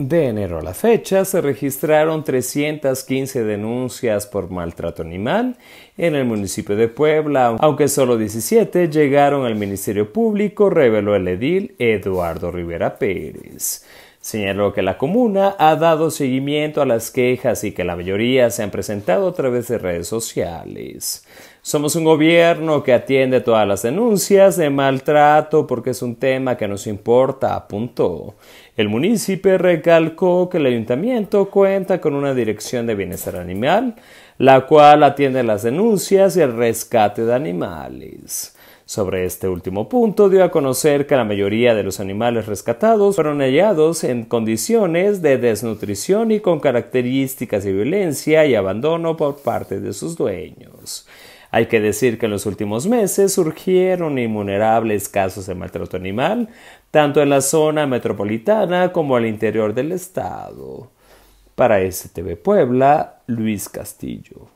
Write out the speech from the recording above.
De enero a la fecha se registraron 315 denuncias por maltrato animal en el municipio de Puebla, aunque solo 17 llegaron al Ministerio Público, reveló el edil Eduardo Rivera Pérez. Señaló que la comuna ha dado seguimiento a las quejas y que la mayoría se han presentado a través de redes sociales. Somos un gobierno que atiende todas las denuncias de maltrato porque es un tema que nos importa, apuntó. El municipio recalcó que el ayuntamiento cuenta con una dirección de bienestar animal, la cual atiende las denuncias y el rescate de animales. Sobre este último punto dio a conocer que la mayoría de los animales rescatados fueron hallados en condiciones de desnutrición y con características de violencia y abandono por parte de sus dueños. Hay que decir que en los últimos meses surgieron innumerables casos de maltrato animal, tanto en la zona metropolitana como al interior del estado. Para STV Puebla, Luis Castillo.